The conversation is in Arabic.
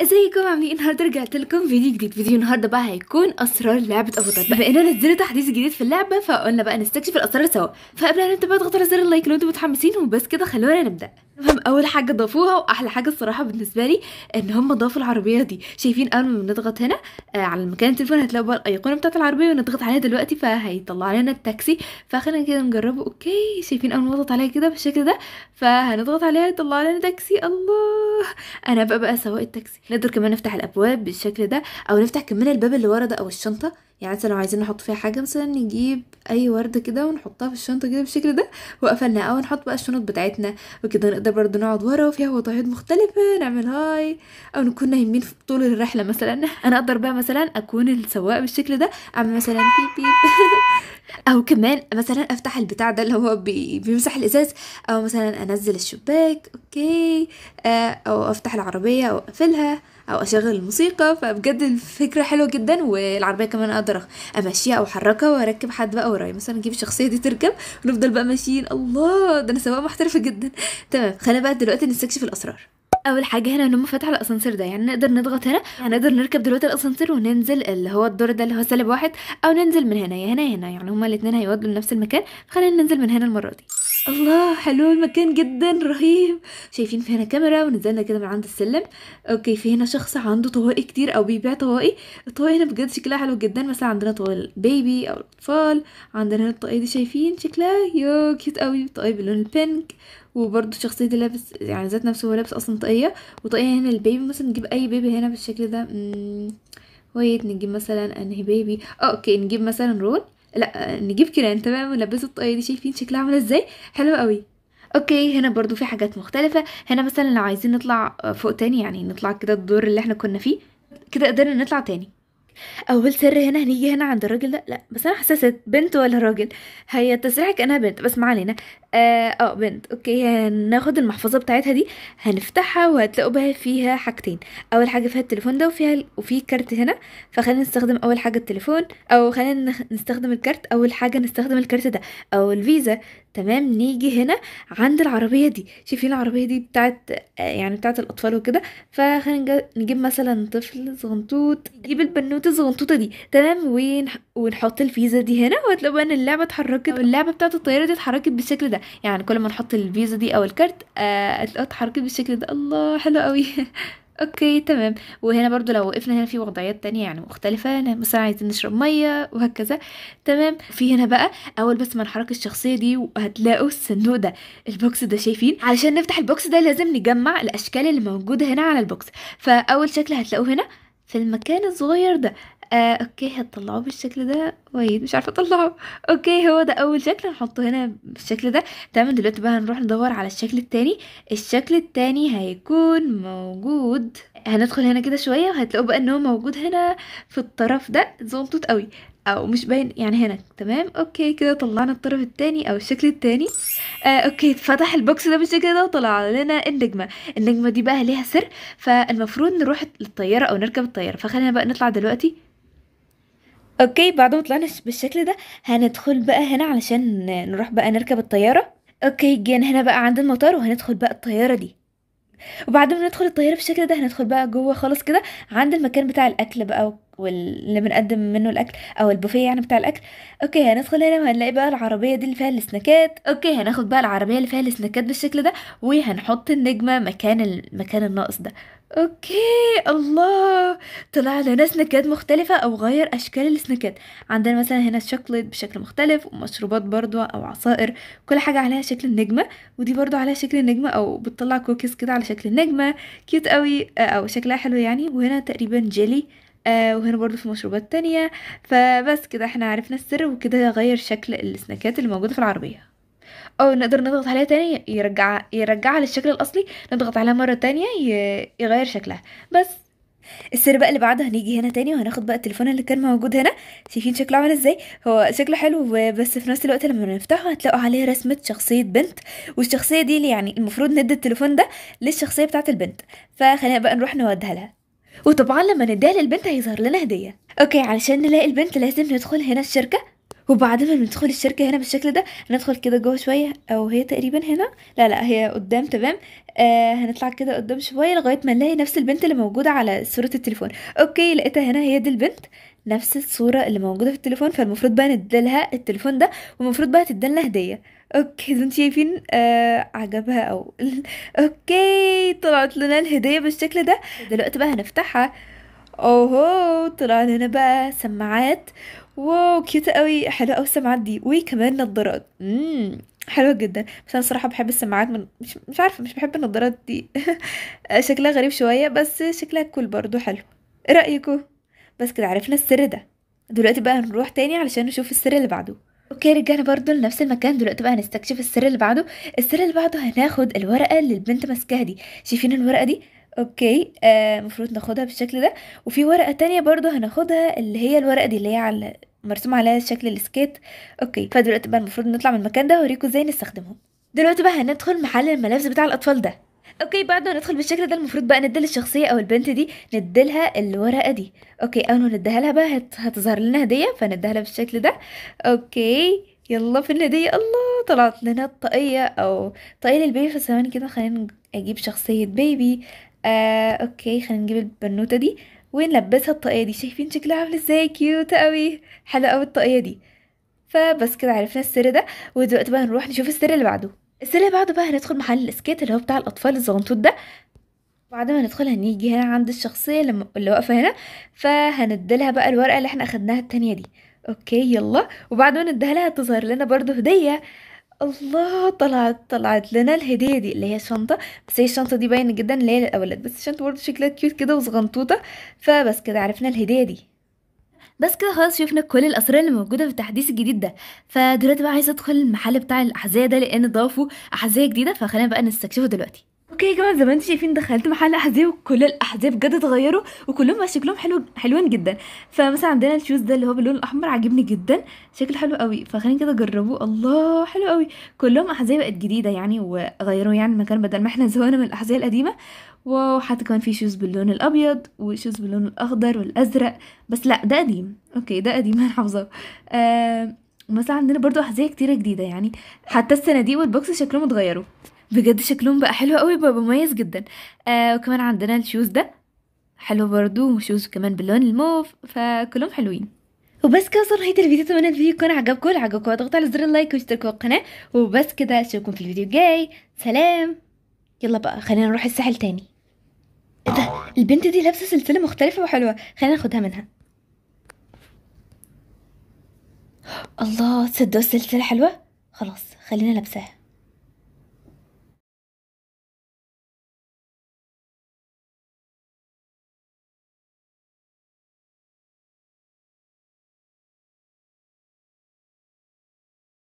ازيكم عاملين إيه؟ النهارده رجعت لكم فيديو جديد فيديو النهارده بقى هيكون اسرار لعبه افاتار بما اننا نزلنا تحديث جديد في اللعبه فقلنا بقى نستكشف الاسرار سوا فقبل ما نبدا بقى اضغطوا على زر اللايك لو انتم متحمسين وبس كده خلونا نبدا فهم اول حاجه ضافوها واحلى حاجه الصراحه بالنسبه لي ان هم ضافوا العربيه دي شايفين اول ما بنضغط هنا آه على مكان التليفون هتلاقوا بقى الايقونه بتاعه العربيه ونضغط عليها دلوقتي فهيطلع لنا التاكسي فخلينا كده نجربه اوكي شايفين اول ما نضغط عليها كده بالشكل ده فهنضغط عليها يطلع لنا تاكسي الله انا بقى بقى سواق التاكسي نقدر كمان نفتح الابواب بالشكل ده او نفتح كمان الباب اللي ورا ده او الشنطه يعني مثلا لو عايزين نحط فيها حاجة مثلا نجيب أي وردة كده ونحطها في الشنطة كده بالشكل ده وقفلناها أو نحط بقى الشنط بتاعتنا وكده نقدر برضه نقعد ورا وفيها وضعيات مختلفة نعمل هاي أو نكون نايمين في طول الرحلة مثلا أنا أقدر بقى مثلا أكون السواق بالشكل ده أعمل مثلا بيب بيب أو كمان مثلا أفتح البتاع ده اللي هو بي بيمسح الإزاز أو مثلا أنزل الشباك أوكي آه، أو أفتح العربية أو أقفلها او اشغل الموسيقى فبجد الفكره حلوه جدا والعربيه كمان اقدر امشيها او احركها واركب حد بقى ورايا مثلا اجيب الشخصيه دي تركب ونفضل بقى ماشيين الله ده انا سواقه محترفه جدا تمام خلينا بقى دلوقتي نستكشف الاسرار اول حاجه هنا ان هم فتحوا الاسانسير ده يعني نقدر نضغط هنا هنقدر نركب دلوقتي الاسانسير وننزل اللي هو الدور ده اللي هو سالب واحد او ننزل من هنا يا هنا يا هنا يعني هما الاثنين هيودوا لنفس المكان خلينا ننزل من هنا المره دي الله حلو المكان جدا رهيب شايفين في هنا كاميرا ونزلنا كده من عند السلم اوكي في هنا شخص عنده طواقي كتير او بيبيع طواقي الطواقي هنا بجد شكلها حلو جدا مثلا عندنا طواقي البيبي او الاطفال عندنا هنا الطواقي دي شايفين شكلها يو كيوت قوي طواقي باللون البينك وبرده شخصية دي لابس يعني ذات نفسه هو لابس اصلا طاقية وطاقية هنا البيبي مثلا نجيب اي بيبي هنا بالشكل ده ويت نجيب مثلا انهي بيبي اه اوكي نجيب مثلا رول لا نجيب كيران تمام ونلبسه الطاقيه دي شايفين شكلها عامله ازاي حلو قوي اوكي هنا برضو في حاجات مختلفه هنا مثلا لو عايزين نطلع فوق تاني يعني نطلع كده الدور اللي احنا كنا فيه كده قدرنا نطلع تاني اول سر هنا هنيجي هنا عند الراجل ده لا بس انا حساسه بنت ولا راجل هي التسريحه كانها بنت بس ما علينا اه, أو آه، بنت اوكي هناخد المحفظه بتاعتها دي هنفتحها وهتلاقوا بقى فيها حاجتين اول حاجه فيها التليفون ده وفيها وفي كارت هنا فخلينا نستخدم اول حاجه التليفون او خلينا نستخدم الكارت اول حاجه نستخدم الكارت ده او الفيزا تمام نيجي هنا عند العربية دي شايفين العربية دي بتاعت آه، يعني بتاعت الأطفال وكده نجيب مثلا طفل صغنطوط نجيب البنوتة الصغنطوطة دي تمام ونحط الفيزا دي هنا وهتلاقوا بقى ان اللعبة اتحركت اللعبة بتاعت الطيارة دي اتحركت بالشكل ده يعني كل ما نحط الفيزا دي أو الكارت آه، اتحركت بالشكل ده الله حلو قوي اوكي تمام وهنا برضو لو وقفنا هنا في وضعيات تانية يعني مختلفة مثلا عايزين نشرب مية وهكذا تمام في هنا بقى اول بس ما نحرك الشخصية دي وهتلاقوا الصندوق ده البوكس ده شايفين علشان نفتح البوكس ده لازم نجمع الاشكال اللي موجودة هنا على البوكس فاول شكل هتلاقوه هنا في المكان الصغير ده آه، اوكي هتطلعوه بالشكل ده وايد طيب، مش عارفه اطلعه اوكي هو ده اول شكل هنحطه هنا بالشكل ده تمام دلوقتي بقى هنروح ندور على الشكل التاني الشكل التاني هيكون موجود هندخل هنا كده شويه وهتلاقوا بقى ان هو موجود هنا في الطرف ده زنطوط قوي او مش باين يعني هنا تمام اوكي كده طلعنا الطرف التاني او الشكل التاني آه اوكي اتفتح البوكس ده بالشكل ده وطلع لنا النجمه النجمه دي بقى ليها سر فالمفروض نروح للطياره او نركب الطياره فخلينا بقى نطلع دلوقتي أوكي بعد ما طلعنا بالشكل ده هندخل بقى هنا علشان نروح بقى نركب الطيارة أوكي جينا هنا بقى عند المطار وهندخل بقى الطيارة دي وبعد ما ندخل الطيارة بالشكل ده هندخل بقى جوه خالص كده عند المكان بتاع الأكل بقى واللي بنقدم منه الأكل أو البوفيه يعني بتاع الأكل أوكي هندخل هنا وهنلاقي بقى العربية دي اللي فيها السناكات أوكي هناخد بقى العربية اللي فيها السناكات بالشكل ده وهنحط النجمة مكان المكان الناقص ده أوكي الله طلع لنا سناكات مختلفة أو غير أشكال السناكات عندنا مثلا هنا الشوكليت بشكل مختلف ومشروبات برضو أو عصائر كل حاجة عليها شكل النجمة ودي برضو عليها شكل النجمة أو بتطلع كوكيز كده على شكل النجمة كيوت قوي آه، أو شكلها حلو يعني وهنا تقريبا جيلي آه، وهنا برضو في مشروبات تانية فبس كده احنا عرفنا السر وكده غير شكل السناكات اللي موجودة في العربية او نقدر نضغط عليها تاني يرجع يرجعها للشكل الاصلي نضغط عليها مره تانية يغير شكلها بس السر بقى اللي بعدها هنيجي هنا تاني وهناخد بقى التليفون اللي كان موجود هنا شايفين شكله عامل ازاي هو شكله حلو بس في نفس الوقت لما نفتحه هتلاقوا عليه رسمه شخصيه بنت والشخصيه دي اللي يعني المفروض ندي التليفون ده للشخصيه بتاعه البنت فخلينا بقى نروح نوديها لها وطبعا لما نديها للبنت هيظهر لنا هديه اوكي علشان نلاقي البنت لازم ندخل هنا الشركه وبعدين لما ندخل الشركة هنا بالشكل ده هندخل كده جوه شوية او هي تقريبا هنا لا لا هي قدام تمام آه هنطلع كده قدام شوية لغاية ما نلاقي نفس البنت اللي موجودة على صورة التليفون اوكي لقيتها هنا هي دي البنت نفس الصورة اللي موجودة في التليفون فالمفروض بقى نديلها التليفون ده والمفروض بقى تديلنا هدية اوكي انتوا شايفين آه عجبها او اوكي طلعت لنا الهدية بالشكل ده دلوقتي بقى هنفتحها اوهو طلع لنا بقى سماعات واو كيوتة قوي حلوة قوي السماعات دي وكمان نظارات امم حلوة جدا بس انا الصراحة بحب السماعات من مش, مش عارفة مش بحب النظارات دي شكلها غريب شوية بس شكلها كول برضو حلو ايه رأيكم بس كده عرفنا السر ده دلوقتي بقى هنروح تاني علشان نشوف السر اللي بعده اوكي رجعنا برضو لنفس المكان دلوقتي بقى هنستكشف السر اللي بعده السر اللي بعده هناخد الورقه اللي البنت ماسكاها دي شايفين الورقه دي اوكي آه، المفروض آه ناخدها بالشكل ده وفي ورقه تانية برضو هناخدها اللي هي الورقه دي اللي هي على مرسوم عليها شكل السكيت اوكي فدلوقتي بقى المفروض نطلع من المكان ده واوريكم ازاي نستخدمهم دلوقتي بقى هندخل محل الملابس بتاع الاطفال ده اوكي بعد ما ندخل بالشكل ده المفروض بقى ندي للشخصيه او البنت دي نديلها الورقه دي اوكي اول ما نديها لها بقى هت... هتظهر لنا هديه فنديها لها بالشكل ده اوكي يلا فين الهديه الله طلعت لنا الطاقيه او طاقيه للبيبي فثواني كده خلينا اجيب شخصيه بيبي آه، اوكي خلينا نجيب البنوته دي ونلبسها الطاقية دي شايفين شكلها عامل ازاي كيوت قوي حلوة قوي الطاقية دي فبس كده عرفنا السر ده ودلوقتي بقى نروح نشوف السر اللي بعده السر اللي بعده بقى هندخل محل الاسكيت اللي هو بتاع الاطفال الزغنطوط ده بعد ما ندخل هنيجي هنا عند الشخصية اللي واقفة هنا فهنديلها بقى الورقة اللي احنا اخدناها التانية دي اوكي يلا وبعد ما نديها لها تظهر لنا برضو هدية الله طلعت طلعت لنا الهدية دي اللي هي شنطة بس هي الشنطة دي باينة جدا اللي هي للأولاد بس الشنطة برضه شكلها كيوت كده وصغنطوطة فبس كده عرفنا الهدية دي بس كده خلاص شفنا كل الاسرار اللي موجوده في التحديث الجديد ده فدلوقتي بقى عايزه ادخل المحل بتاع الاحذيه ده لان ضافوا احذيه جديده فخلينا بقى نستكشفه دلوقتي اوكي يا جماعه زي ما انتم شايفين دخلت محل احذيه وكل الاحذيه بجد اتغيروا وكلهم بقى شكلهم حلو حلوين جدا فمثلا عندنا الشوز ده اللي هو باللون الاحمر عاجبني جدا شكله حلو قوي فخلينا كده اجربه الله حلو قوي كلهم احذيه بقت جديده يعني وغيروا يعني المكان بدل ما احنا زهقنا من الاحذيه القديمه وحتى كمان في شوز باللون الابيض وشوز باللون الاخضر والازرق بس لا ده قديم اوكي ده قديم انا حافظاه آه مثلا عندنا برضو احذيه كتيره جديده يعني حتى الصناديق والبوكس شكلهم اتغيروا بجد شكلهم بقى حلو قوي بقى مميز جدا آه وكمان عندنا الشوز ده حلو برضو وشوز كمان باللون الموف فكلهم حلوين وبس كده وصلنا نهايه الفيديو اتمنى الفيديو يكون عجبكم لو عجبكم اضغطوا على زر اللايك واشتركوا في القناه وبس كده اشوفكم في الفيديو الجاي سلام يلا بقى خلينا نروح الساحل تاني ايه ده البنت دي لابسه سلسله مختلفه وحلوه خلينا ناخدها منها الله تصدقوا السلسله حلوه خلاص خلينا لابساها